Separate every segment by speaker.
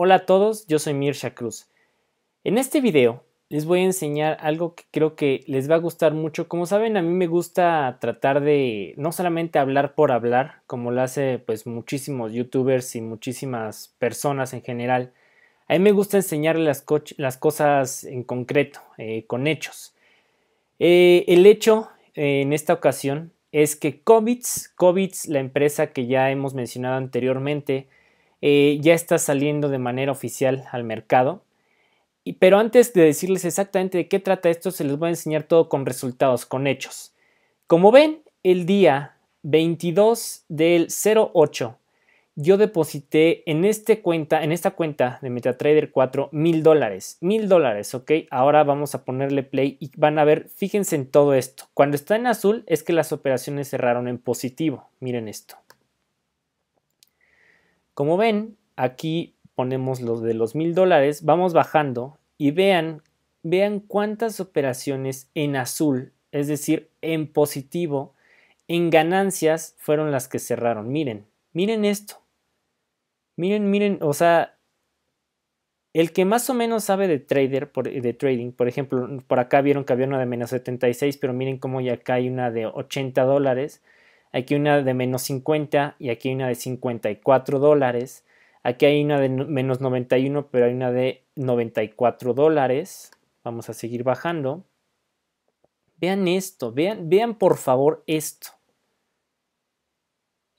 Speaker 1: Hola a todos, yo soy Mirsha Cruz. En este video les voy a enseñar algo que creo que les va a gustar mucho. Como saben, a mí me gusta tratar de no solamente hablar por hablar, como lo hace pues muchísimos youtubers y muchísimas personas en general. A mí me gusta enseñarles las, cosas en concreto, eh, con hechos. Eh, el hecho eh, en esta ocasión es que COVIDS, COVIDS, la empresa que ya hemos mencionado anteriormente, eh, ya está saliendo de manera oficial al mercado. Y, pero antes de decirles exactamente de qué trata esto, se les voy a enseñar todo con resultados, con hechos. Como ven, el día 22 del 08 yo deposité en, este cuenta, en esta cuenta de MetaTrader 4 mil dólares. Mil dólares, ok. Ahora vamos a ponerle play y van a ver, fíjense en todo esto. Cuando está en azul es que las operaciones cerraron en positivo. Miren esto. Como ven, aquí ponemos los de los mil dólares, vamos bajando y vean, vean cuántas operaciones en azul, es decir, en positivo, en ganancias fueron las que cerraron. Miren, miren esto. Miren, miren, o sea, el que más o menos sabe de trader, por, de trading, por ejemplo, por acá vieron que había una de menos 76, pero miren cómo ya acá hay una de 80 dólares aquí una de menos 50 y aquí hay una de 54 dólares. Aquí hay una de menos 91, pero hay una de 94 dólares. Vamos a seguir bajando. Vean esto, vean, vean por favor esto.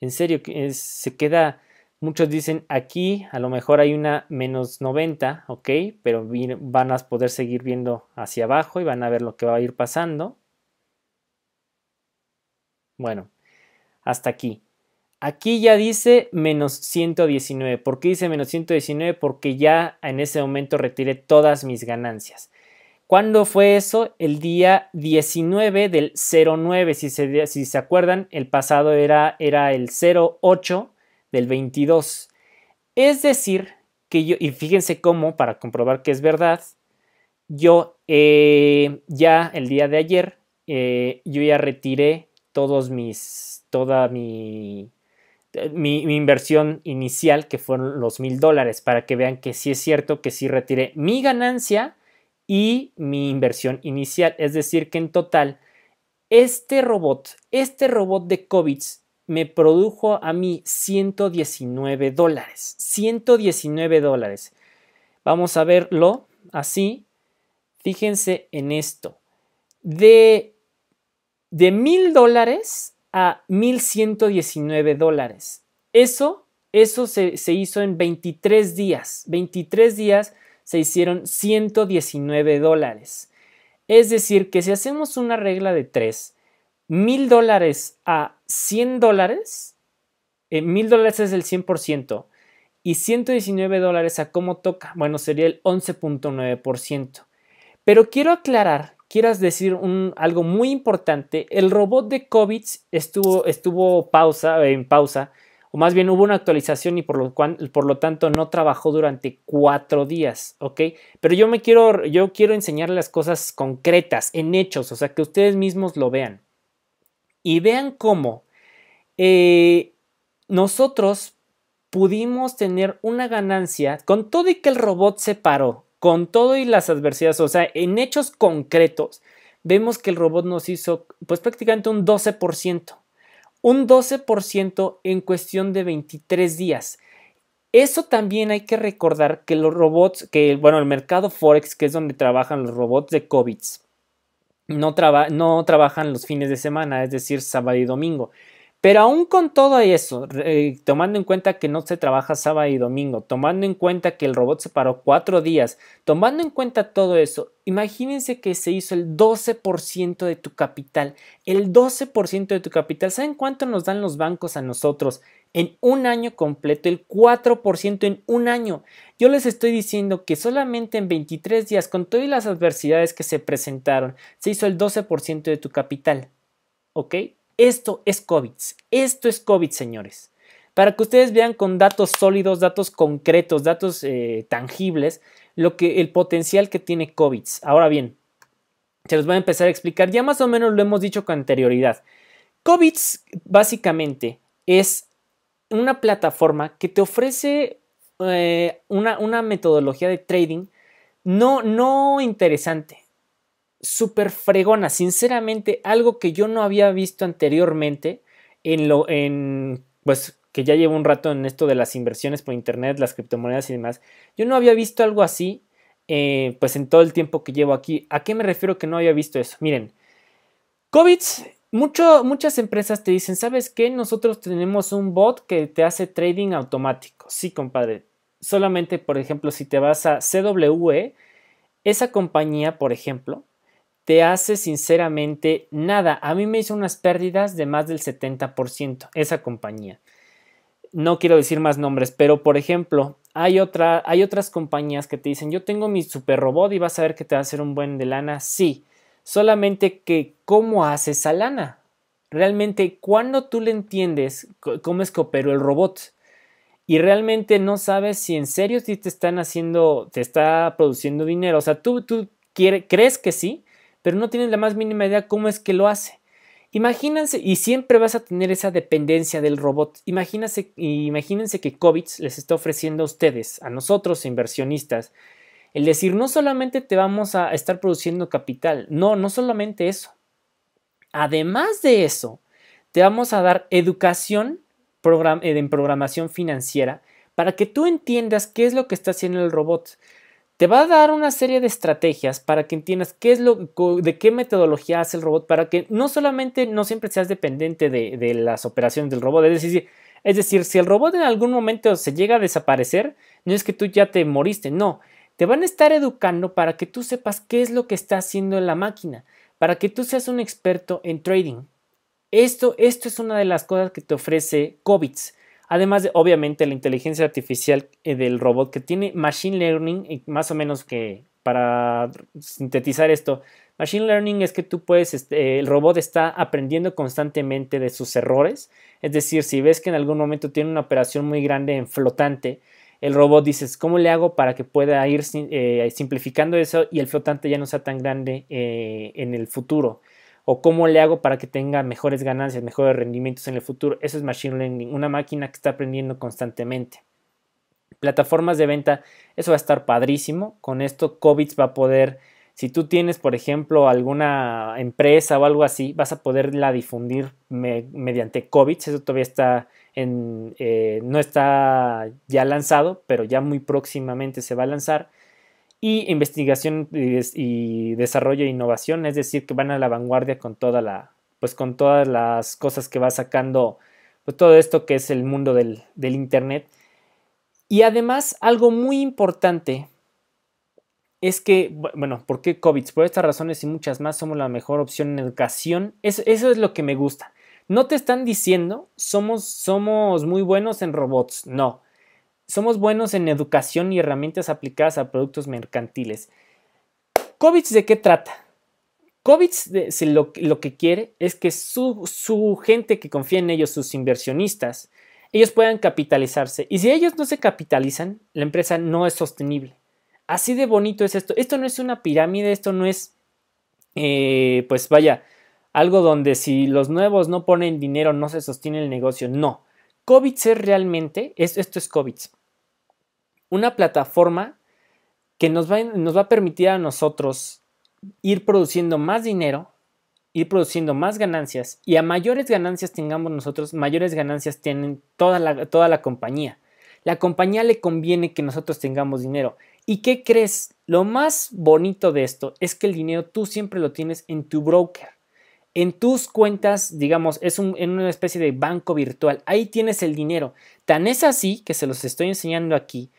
Speaker 1: En serio, se queda, muchos dicen aquí, a lo mejor hay una menos 90, ok, pero van a poder seguir viendo hacia abajo y van a ver lo que va a ir pasando. Bueno, hasta aquí. Aquí ya dice menos 119. ¿Por qué dice menos 119? Porque ya en ese momento retiré todas mis ganancias. ¿Cuándo fue eso? El día 19 del 09. Si se, si se acuerdan, el pasado era, era el 08 del 22. Es decir, que yo, y fíjense cómo, para comprobar que es verdad, yo eh, ya el día de ayer, eh, yo ya retiré todos mis, toda mi, mi, inversión inicial, que fueron los mil dólares, para que vean que sí es cierto que sí retiré mi ganancia y mi inversión inicial. Es decir, que en total, este robot, este robot de COVID me produjo a mí 119 dólares. 119 dólares. Vamos a verlo así. Fíjense en esto. De de mil dólares a 1119 dólares. Eso, eso se, hizo en 23 días. 23 días se hicieron 119 dólares. Es decir, que si hacemos una regla de 3, mil dólares a 100 dólares, eh, mil dólares es el 100%, y 119 dólares a cómo toca, bueno, sería el 11.9%. Pero quiero aclarar quieras decir algo muy importante, el robot de COVID estuvo, pausa, en pausa, o más bien hubo una actualización y por lo, tanto no trabajó durante cuatro días, ¿ok? Pero yo me quiero, yo enseñarles las cosas concretas, en hechos, o sea, que ustedes mismos lo vean. Y vean cómo eh, nosotros pudimos tener una ganancia con todo y que el robot se paró, con todo y las adversidades, o sea, en hechos concretos, vemos que el robot nos hizo pues prácticamente un 12%, un 12% en cuestión de 23 días. Eso también hay que recordar que los robots, que bueno, el mercado Forex, que es donde trabajan los robots de COVID, no, no trabajan los fines de semana, es decir, sábado y domingo. Pero aún con todo eso, eh, tomando en cuenta que no se trabaja sábado y domingo, tomando en cuenta que el robot se paró cuatro días, tomando en cuenta todo eso, imagínense que se hizo el 12% de tu capital. El 12% de tu capital. ¿Saben cuánto nos dan los bancos a nosotros en un año completo? El 4% en un año. Yo les estoy diciendo que solamente en 23 días, con todas las adversidades que se presentaron, se hizo el 12% de tu capital. ¿Ok? Esto es COVID. Esto es COVID, señores. Para que ustedes vean con datos sólidos, datos concretos, datos eh, tangibles, lo que, el potencial que tiene COVID. Ahora bien, se los voy a empezar a explicar. Ya más o menos lo hemos dicho con anterioridad. COVID básicamente es una plataforma que te ofrece eh, una, una, metodología de trading no, no interesante súper fregona. Sinceramente, algo que yo no había visto anteriormente en lo, en, pues, que ya llevo un rato en esto de las inversiones por internet, las criptomonedas y demás. Yo no había visto algo así, eh, pues, en todo el tiempo que llevo aquí. ¿A qué me refiero que no había visto eso? Miren, COVID mucho, muchas empresas te dicen, ¿sabes qué? Nosotros tenemos un bot que te hace trading automático. Sí, compadre. Solamente, por ejemplo, si te vas a CWE, esa compañía, por ejemplo, te hace sinceramente nada. A mí me hizo unas pérdidas de más del 70% esa compañía. No quiero decir más nombres, pero por ejemplo, hay, otra, hay otras compañías que te dicen, yo tengo mi super robot y vas a ver que te va a hacer un buen de lana. Sí, solamente que ¿cómo hace esa lana? Realmente, cuando tú le entiendes cómo es que operó el robot y realmente no sabes si en serio te están haciendo, te está produciendo dinero, o sea, tú, tú crees que sí, pero no tienen la más mínima idea cómo es que lo hace. Imagínense, y siempre vas a tener esa dependencia del robot. Imagínense, imagínense que COVID les está ofreciendo a ustedes, a nosotros inversionistas, el decir, no solamente te vamos a estar produciendo capital, no, no solamente eso. Además de eso, te vamos a dar educación en programación financiera para que tú entiendas qué es lo que está haciendo el robot. Te va a dar una serie de estrategias para que entiendas qué es lo, de qué metodología hace el robot, para que no solamente no siempre seas dependiente de, las operaciones del robot, es decir, es decir, si el robot en algún momento se llega a desaparecer, no es que tú ya te moriste, no, te van a estar educando para que tú sepas qué es lo que está haciendo en la máquina, para que tú seas un experto en trading. Esto, esto es una de las cosas que te ofrece COVID. Además de, obviamente, la inteligencia artificial eh, del robot que tiene Machine Learning, más o menos que para sintetizar esto, Machine Learning es que tú puedes, este, el robot está aprendiendo constantemente de sus errores, es decir, si ves que en algún momento tiene una operación muy grande en flotante, el robot dices, ¿cómo le hago para que pueda ir eh, simplificando eso y el flotante ya no sea tan grande eh, en el futuro? o cómo le hago para que tenga mejores ganancias, mejores rendimientos en el futuro. Eso es Machine Learning, una máquina que está aprendiendo constantemente. Plataformas de venta, eso va a estar padrísimo. Con esto, COVID va a poder, si tú tienes, por ejemplo, alguna empresa o algo así, vas a poderla difundir mediante COVID. Eso todavía está en, eh, no está ya lanzado, pero ya muy próximamente se va a lanzar y investigación y, desarrollo e innovación, es decir, que van a la vanguardia con toda la, pues con todas las cosas que va sacando, pues, todo esto que es el mundo del, internet. Y además, algo muy importante es que, bueno, ¿por qué COVID? Por estas razones y muchas más, somos la mejor opción en educación. Eso, eso es lo que me gusta. No te están diciendo, somos, somos muy buenos en robots. No somos buenos en educación y herramientas aplicadas a productos mercantiles. COVID de qué trata? COVID lo, lo, que quiere es que su, gente que confía en ellos, sus inversionistas, ellos puedan capitalizarse. Y si ellos no se capitalizan, la empresa no es sostenible. Así de bonito es esto. Esto no es una pirámide, esto no es, eh, pues vaya, algo donde si los nuevos no ponen dinero no se sostiene el negocio. No. COVID es realmente, es esto es COVID una plataforma que nos va, nos va a permitir a nosotros ir produciendo más dinero, ir produciendo más ganancias y a mayores ganancias tengamos nosotros, mayores ganancias tienen toda la, toda la compañía. La compañía le conviene que nosotros tengamos dinero. ¿Y qué crees? Lo más bonito de esto es que el dinero tú siempre lo tienes en tu broker. En tus cuentas, digamos, es en una especie de banco virtual. Ahí tienes el dinero. Tan es así que se los estoy enseñando aquí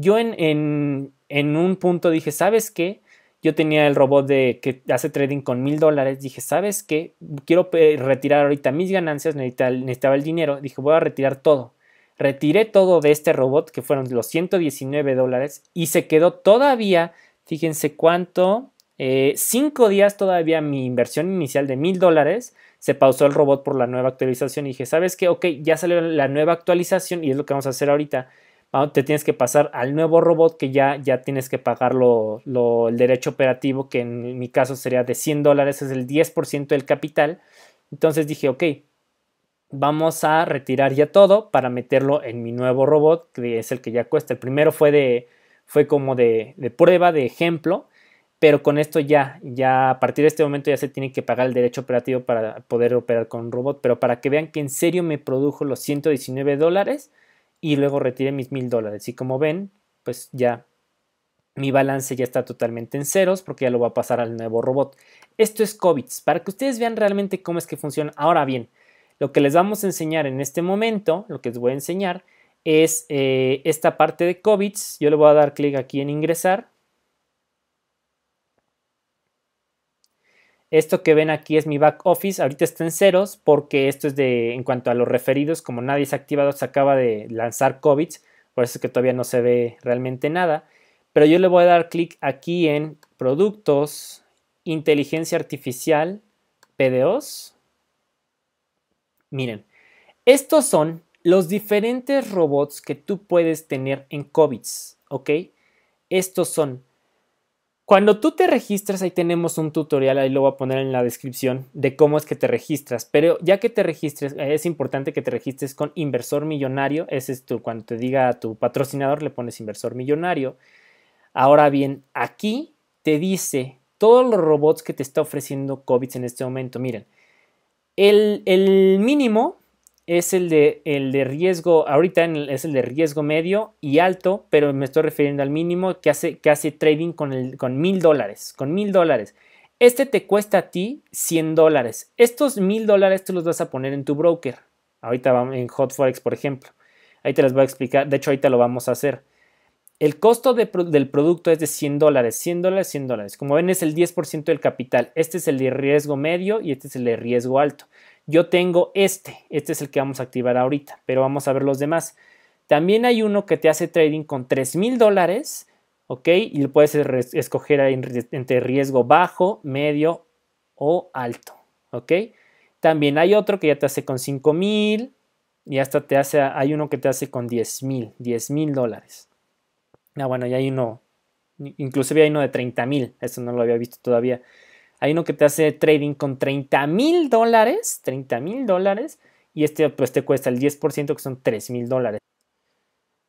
Speaker 1: yo en, un punto dije, ¿sabes qué? Yo tenía el robot de que hace trading con mil dólares. Dije, ¿sabes qué? Quiero eh, retirar ahorita mis ganancias, necesitaba, el dinero. Dije, voy a retirar todo. Retiré todo de este robot, que fueron los 119 dólares, y se quedó todavía, fíjense cuánto, eh, cinco días todavía mi inversión inicial de mil dólares. Se pausó el robot por la nueva actualización y dije, ¿sabes qué? Ok, ya salió la nueva actualización y es lo que vamos a hacer ahorita te tienes que pasar al nuevo robot que ya, ya tienes que pagar el derecho operativo, que en mi caso sería de 100 dólares, es el 10% del capital. Entonces dije, ok, vamos a retirar ya todo para meterlo en mi nuevo robot, que es el que ya cuesta. El primero fue, de, fue como de, prueba, de ejemplo, pero con esto ya, ya a partir de este momento ya se tiene que pagar el derecho operativo para poder operar con un robot, pero para que vean que en serio me produjo los 119 dólares y luego retire mis mil dólares. Y como ven, pues ya mi balance ya está totalmente en ceros porque ya lo va a pasar al nuevo robot. Esto es COVID, para que ustedes vean realmente cómo es que funciona. Ahora bien, lo que les vamos a enseñar en este momento, lo que les voy a enseñar, es eh, esta parte de COVID. Yo le voy a dar clic aquí en ingresar Esto que ven aquí es mi back office, ahorita está en ceros porque esto es de en cuanto a los referidos, como nadie se ha activado, se acaba de lanzar COVID, por eso es que todavía no se ve realmente nada. Pero yo le voy a dar clic aquí en productos, inteligencia artificial, PDOs. Miren, estos son los diferentes robots que tú puedes tener en COVID, ¿ok? Estos son cuando tú te registras, ahí tenemos un tutorial, ahí lo voy a poner en la descripción de cómo es que te registras. Pero ya que te registres, eh, es importante que te registres con inversor millonario. Ese es tu, cuando te diga a tu patrocinador, le pones inversor millonario. Ahora bien, aquí te dice todos los robots que te está ofreciendo COVID en este momento. Miren, el, el mínimo es el de, el de riesgo, ahorita es el de riesgo medio y alto, pero me estoy refiriendo al mínimo que hace, que hace trading con mil dólares, con mil dólares. Este te cuesta a ti 100 dólares. Estos mil dólares tú los vas a poner en tu broker. Ahorita vamos en HotForex por ejemplo. Ahí te las voy a explicar. De hecho, ahorita lo vamos a hacer. El costo del producto es de 100 dólares, 100 dólares, 100 dólares. Como ven, es el 10% del capital. Este es el de riesgo medio y este es el de riesgo alto. Yo tengo este, este es el que vamos a activar ahorita, pero vamos a ver los demás. También hay uno que te hace trading con 3 mil dólares, ¿ok? Y lo puedes escoger entre riesgo bajo, medio o alto, ¿ok? También hay otro que ya te hace con $5,000 mil y hasta te hace, hay uno que te hace con $10,000, mil, mil dólares. Ah, bueno, ya hay uno, inclusive hay uno de 30 mil, eso no lo había visto todavía. Hay uno que te hace trading con 30 mil dólares, 30 mil dólares, y este pues te cuesta el 10% que son 3 mil dólares.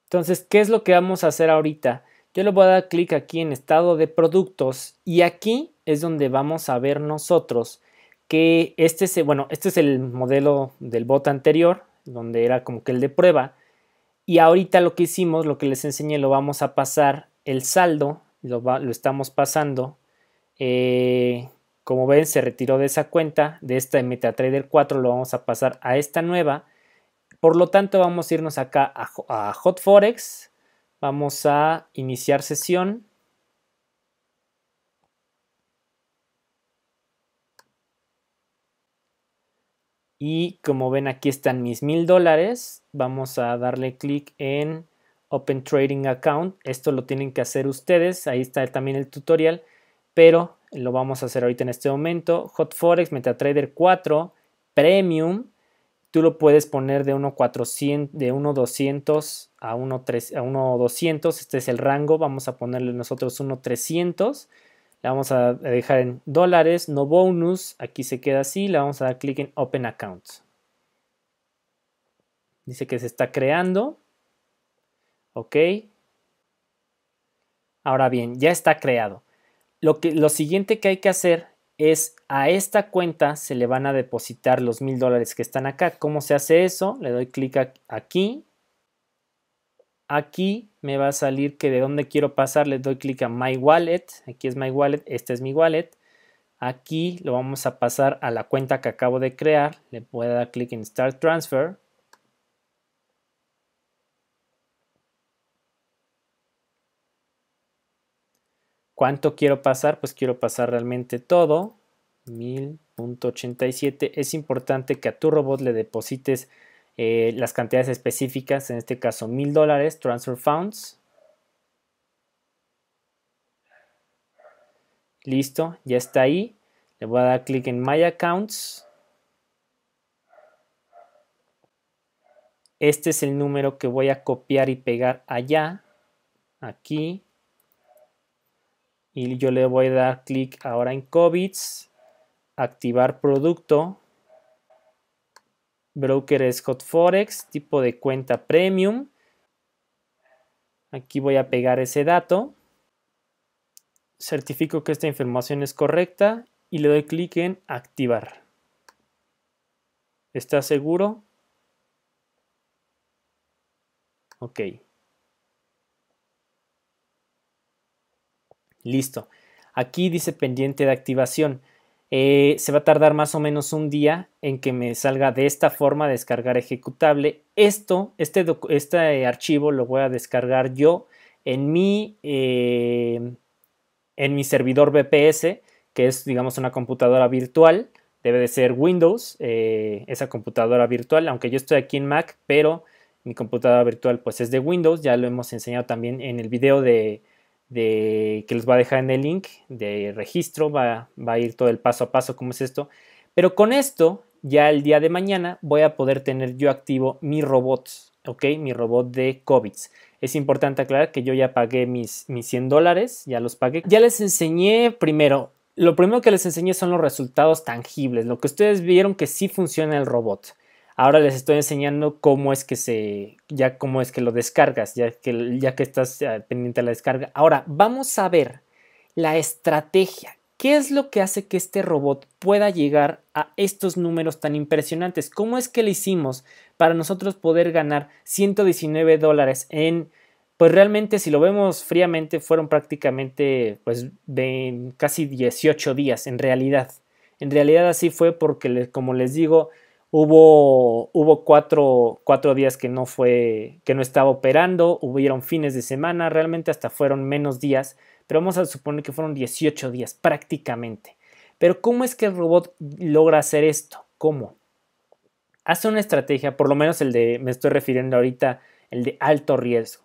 Speaker 1: Entonces, ¿qué es lo que vamos a hacer ahorita? Yo le voy a dar clic aquí en estado de productos y aquí es donde vamos a ver nosotros que este es, bueno, este es el modelo del bot anterior, donde era como que el de prueba. Y ahorita lo que hicimos, lo que les enseñé, lo vamos a pasar el saldo, lo, lo estamos pasando eh, como ven, se retiró de esa cuenta, de esta de MetaTrader 4 lo vamos a pasar a esta nueva. Por lo tanto, vamos a irnos acá a, HotForex, Vamos a iniciar sesión. Y como ven aquí están mis mil dólares. Vamos a darle clic en Open Trading Account. Esto lo tienen que hacer ustedes. Ahí está también el tutorial. Pero lo vamos a hacer ahorita en este momento. Hot Forex, MetaTrader 4, Premium. Tú lo puedes poner de de 1.200 a 1.200. Este es el rango. Vamos a ponerle nosotros 1.300. le vamos a dejar en dólares, no bonus. Aquí se queda así. Le vamos a dar clic en Open Account. Dice que se está creando. Ok. Ahora bien, ya está creado. Lo, que, siguiente que hay que hacer es a esta cuenta se le van a depositar los mil dólares que están acá. ¿Cómo se hace eso? Le doy clic aquí. Aquí me va a salir que de dónde quiero pasar. Le doy clic a My Wallet. Aquí es My Wallet. Este es mi wallet. Aquí lo vamos a pasar a la cuenta que acabo de crear. Le voy a dar clic en Start Transfer. ¿Cuánto quiero pasar? Pues quiero pasar realmente todo. 1000.87. Es importante que a tu robot le deposites eh, las cantidades específicas, en este caso 1000 dólares, transfer funds. Listo, ya está ahí. Le voy a dar clic en My Accounts. Este es el número que voy a copiar y pegar allá, aquí, y yo le voy a dar clic ahora en COVID, activar producto, broker Scott Forex, tipo de cuenta premium. Aquí voy a pegar ese dato. Certifico que esta información es correcta y le doy clic en activar. ¿Está seguro? Ok. Listo. Aquí dice pendiente de activación. Eh, se va a tardar más o menos un día en que me salga de esta forma descargar ejecutable. Esto, este, este archivo lo voy a descargar yo en mi, eh, en mi servidor BPS, que es, digamos, una computadora virtual. Debe de ser Windows, eh, esa computadora virtual, aunque yo estoy aquí en Mac, pero mi computadora virtual pues es de Windows. Ya lo hemos enseñado también en el video de de, que les va a dejar en el link de registro, va, va a ir todo el paso a paso, como es esto. Pero con esto, ya el día de mañana voy a poder tener yo activo mi robot, ¿ok? Mi robot de COVID. Es importante aclarar que yo ya pagué mis, mis 100 dólares, ya los pagué. Ya les enseñé primero, lo primero que les enseñé son los resultados tangibles, lo que ustedes vieron que sí funciona el robot. Ahora les estoy enseñando cómo es que se, ya cómo es que lo descargas, ya que, ya que estás eh, pendiente a la descarga. Ahora, vamos a ver la estrategia. ¿Qué es lo que hace que este robot pueda llegar a estos números tan impresionantes? ¿Cómo es que le hicimos para nosotros poder ganar 119 dólares en, pues realmente si lo vemos fríamente, fueron prácticamente pues ven casi 18 días en realidad. En realidad así fue porque, como les digo, Hubo, hubo cuatro, días que no fue, que no estaba operando, hubieron fines de semana, realmente hasta fueron menos días, pero vamos a suponer que fueron 18 días prácticamente. Pero ¿cómo es que el robot logra hacer esto? ¿Cómo? Hace una estrategia, por lo menos el de, me estoy refiriendo ahorita, el de alto riesgo.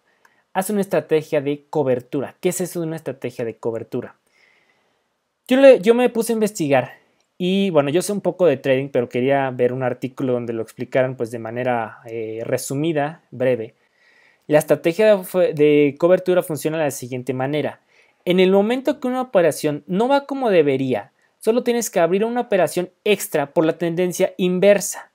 Speaker 1: Hace una estrategia de cobertura. ¿Qué es eso de una estrategia de cobertura? Yo, yo me puse a investigar y bueno, yo sé un poco de trading, pero quería ver un artículo donde lo explicaran pues de manera eh, resumida, breve. La estrategia de cobertura funciona de la siguiente manera. En el momento que una operación no va como debería, solo tienes que abrir una operación extra por la tendencia inversa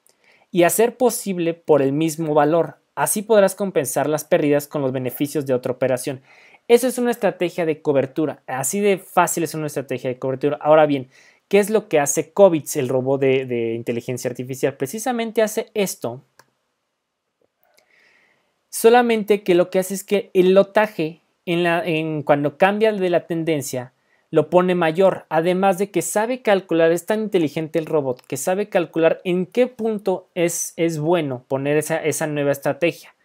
Speaker 1: y hacer posible por el mismo valor. Así podrás compensar las pérdidas con los beneficios de otra operación. Eso es una estrategia de cobertura. Así de fácil es una estrategia de cobertura. Ahora bien, ¿Qué es lo que hace COVIDS, el robot de, inteligencia artificial? Precisamente hace esto. Solamente que lo que hace es que el lotaje, en la, en, cuando cambia de la tendencia, lo pone mayor, además de que sabe calcular, es tan inteligente el robot, que sabe calcular en qué punto es, es bueno poner esa, nueva estrategia,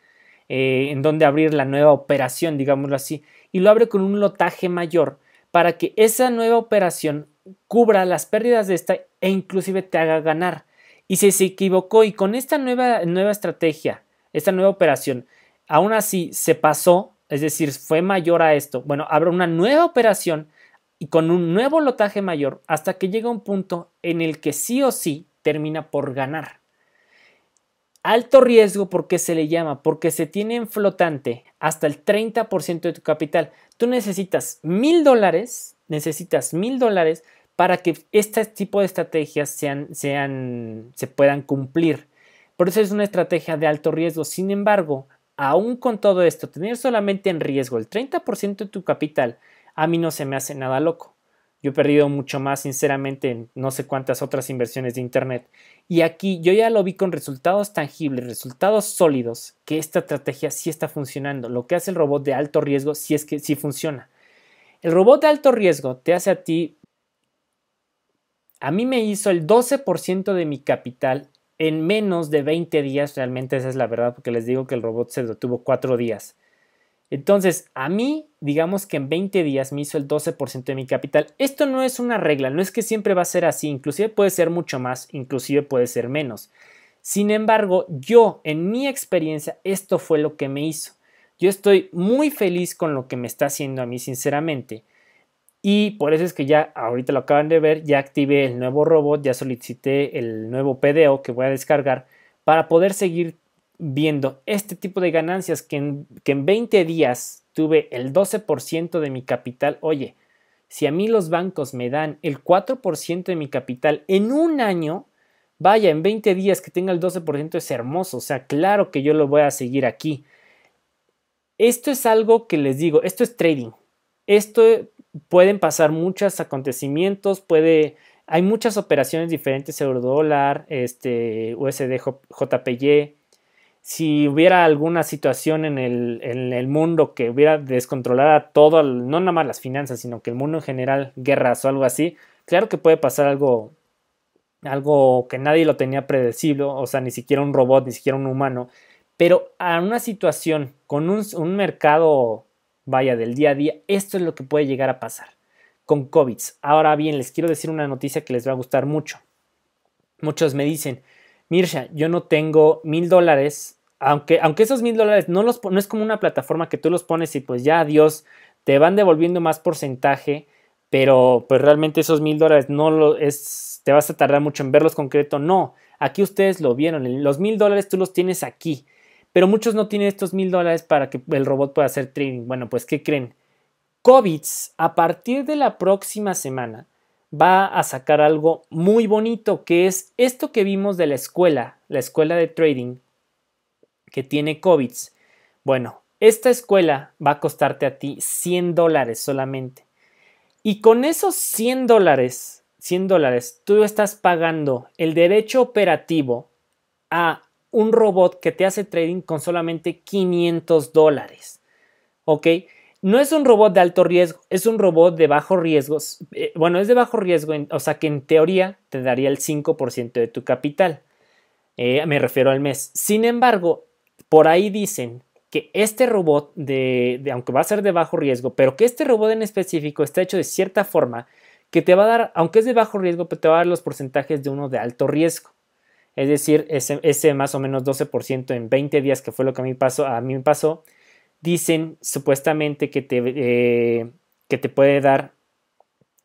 Speaker 1: eh, en dónde abrir la nueva operación, digámoslo así, y lo abre con un lotaje mayor para que esa nueva operación cubra las pérdidas de esta e inclusive te haga ganar. Y si se equivocó y con esta nueva, nueva estrategia, esta nueva operación, aún así se pasó, es decir, fue mayor a esto, bueno, habrá una nueva operación y con un nuevo lotaje mayor hasta que llega un punto en el que sí o sí termina por ganar. Alto riesgo porque se le llama, porque se tiene en flotante hasta el 30% de tu capital. Tú necesitas mil dólares, necesitas mil dólares para que este tipo de estrategias sean, se puedan cumplir. Por eso es una estrategia de alto riesgo. Sin embargo, aún con todo esto, tener solamente en riesgo el 30% de tu capital, a mí no se me hace nada loco. Yo he perdido mucho más, sinceramente, en no sé cuántas otras inversiones de Internet. Y aquí yo ya lo vi con resultados tangibles, resultados sólidos, que esta estrategia sí está funcionando. Lo que hace el robot de alto riesgo sí es que sí funciona. El robot de alto riesgo te hace a ti, a mí me hizo el 12% de mi capital en menos de 20 días, realmente esa es la verdad, porque les digo que el robot se detuvo 4 días. Entonces, a mí, digamos que en 20 días me hizo el 12% de mi capital. Esto no es una regla, no es que siempre va a ser así, inclusive puede ser mucho más, inclusive puede ser menos. Sin embargo, yo, en mi experiencia, esto fue lo que me hizo. Yo estoy muy feliz con lo que me está haciendo a mí, sinceramente. Y por eso es que ya, ahorita lo acaban de ver, ya activé el nuevo robot, ya solicité el nuevo PDO que voy a descargar para poder seguir viendo este tipo de ganancias que en, que en 20 días tuve el 12% de mi capital, oye, si a mí los bancos me dan el 4% de mi capital en un año, vaya, en 20 días que tenga el 12% es hermoso, o sea, claro que yo lo voy a seguir aquí. Esto es algo que les digo, esto es trading. Esto pueden pasar muchos acontecimientos, puede hay muchas operaciones diferentes, eurodólar este USD JPY, si hubiera alguna situación en el, en el mundo que hubiera descontrolada todo, no nada más las finanzas, sino que el mundo en general, guerras o algo así, claro que puede pasar algo, algo que nadie lo tenía predecible, o sea, ni siquiera un robot, ni siquiera un humano, pero a una situación con un, un mercado, vaya, del día a día, esto es lo que puede llegar a pasar con COVID. Ahora bien, les quiero decir una noticia que les va a gustar mucho. Muchos me dicen, Mirsha, yo no tengo mil dólares, aunque, aunque esos mil dólares no, los, no es como una plataforma que tú los pones y pues ya, adiós, te van devolviendo más porcentaje, pero pues realmente esos mil dólares no lo es, te vas a tardar mucho en verlos concreto, no, aquí ustedes lo vieron, los mil dólares tú los tienes aquí, pero muchos no tienen estos mil dólares para que el robot pueda hacer trading. Bueno, pues ¿qué creen? COVID, a partir de la próxima semana, va a sacar algo muy bonito, que es esto que vimos de la escuela, la escuela de trading, que tiene COVID. Bueno, esta escuela va a costarte a ti 100 dólares solamente. Y con esos 100 dólares, 100 dólares, tú estás pagando el derecho operativo a un robot que te hace trading con solamente 500 dólares. ¿Ok? no es un robot de alto riesgo, es un robot de bajo riesgo. Eh, bueno, es de bajo riesgo, o sea que en teoría te daría el 5% de tu capital. Eh, me refiero al mes. Sin embargo, por ahí dicen que este robot, de, aunque va a ser de bajo riesgo, pero que este robot en específico está hecho de cierta forma que te va a dar, aunque es de bajo riesgo, pero te va a dar los porcentajes de uno de alto riesgo. Es decir, ese, más o menos 12% en 20 días, que fue lo que a mí, pasó, a mí me pasó, dicen supuestamente que te, eh, que te puede dar,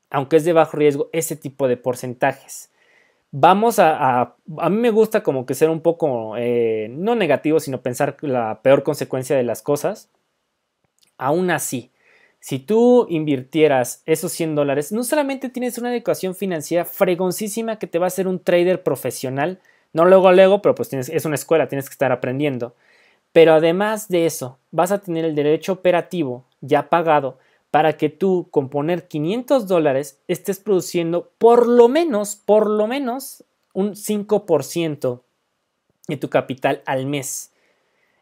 Speaker 1: aunque es de bajo riesgo, ese tipo de porcentajes. Vamos a, a, mí me gusta como que ser un poco, eh, no negativo, sino pensar la peor consecuencia de las cosas. Aún así, si tú invirtieras esos 100 dólares, no solamente tienes una educación financiera fregoncísima que te va a hacer un trader profesional, no luego luego, pero pues tienes, es una escuela, tienes que estar aprendiendo pero además de eso, vas a tener el derecho operativo ya pagado para que tú con poner 500 dólares estés produciendo por lo menos, por lo menos un 5% de tu capital al mes.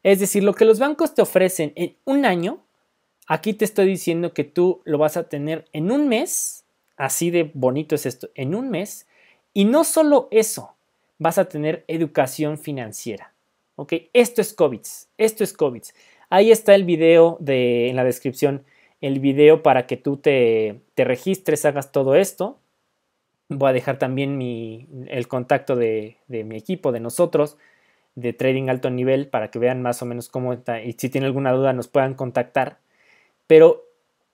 Speaker 1: Es decir, lo que los bancos te ofrecen en un año, aquí te estoy diciendo que tú lo vas a tener en un mes, así de bonito es esto, en un mes, y no solo eso, vas a tener educación financiera. Esto es COVID. Esto es COVID. Ahí está el video de, en la descripción, el video para que tú te, registres, hagas todo esto. Voy a dejar también mi, el contacto de, mi equipo, de nosotros, de Trading Alto Nivel, para que vean más o menos cómo está y si tienen alguna duda nos puedan contactar. Pero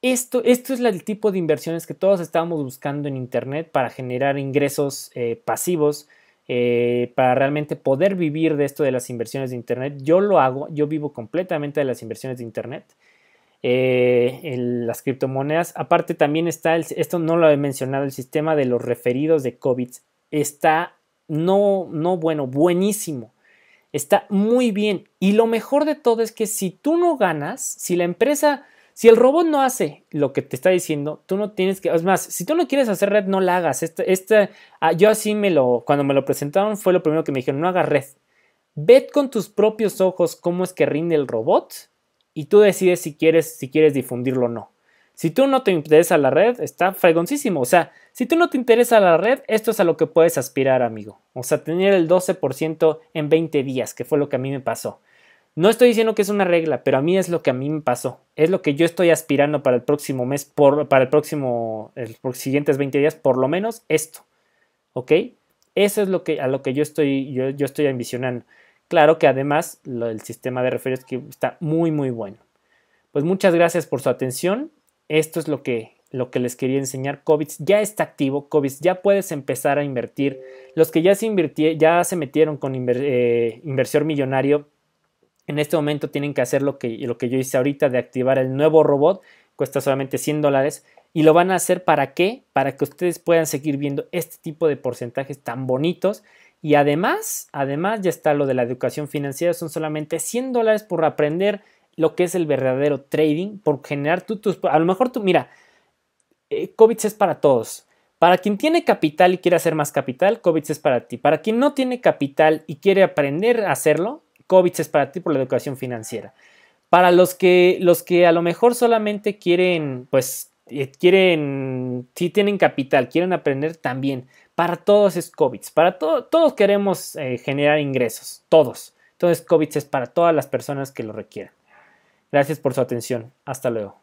Speaker 1: esto, esto es el tipo de inversiones que todos estábamos buscando en Internet para generar ingresos eh, pasivos, eh, para realmente poder vivir de esto de las inversiones de Internet. Yo lo hago, yo vivo completamente de las inversiones de Internet. Eh, en las criptomonedas. Aparte también está, esto no lo he mencionado, el sistema de los referidos de COVID está no, no bueno, buenísimo. Está muy bien. Y lo mejor de todo es que si tú no ganas, si la empresa si el robot no hace lo que te está diciendo, tú no tienes que. Es más, si tú no quieres hacer red, no la hagas. Este, este, ah, yo así me lo. Cuando me lo presentaron, fue lo primero que me dijeron: no hagas red. Ved con tus propios ojos cómo es que rinde el robot y tú decides si quieres, si quieres difundirlo o no. Si tú no te interesa la red, está fregoncísimo. O sea, si tú no te interesa la red, esto es a lo que puedes aspirar, amigo. O sea, tener el 12% en 20 días, que fue lo que a mí me pasó. No estoy diciendo que es una regla, pero a mí es lo que a mí me pasó. Es lo que yo estoy aspirando para el próximo mes, por, para el próximo, los siguientes 20 días, por lo menos esto. ¿Ok? Eso es lo que, a lo que yo estoy, yo, estoy ambicionando. Claro que además el sistema de referidos que está muy, muy bueno. Pues muchas gracias por su atención. Esto es lo que, lo que les quería enseñar. COVID ya está activo. COVID ya puedes empezar a invertir. Los que ya se, ya se metieron con inversor eh, inversión millonario en este momento tienen que hacer lo que, lo que yo hice ahorita de activar el nuevo robot, cuesta solamente 100 dólares. Y lo van a hacer para qué? Para que ustedes puedan seguir viendo este tipo de porcentajes tan bonitos. Y además, además ya está lo de la educación financiera, son solamente 100 dólares por aprender lo que es el verdadero trading, por generar tú tus... A lo mejor tú, mira, eh, es para todos. Para quien tiene capital y quiere hacer más capital, COVID es para ti. Para quien no tiene capital y quiere aprender a hacerlo, COVID es para ti por la educación financiera. Para los que, los que a lo mejor solamente quieren, pues, eh, quieren, si tienen capital, quieren aprender también. Para todos es COVID. Para todos queremos eh, generar ingresos, todos. Entonces COVID es para todas las personas que lo requieran. Gracias por su atención. Hasta luego.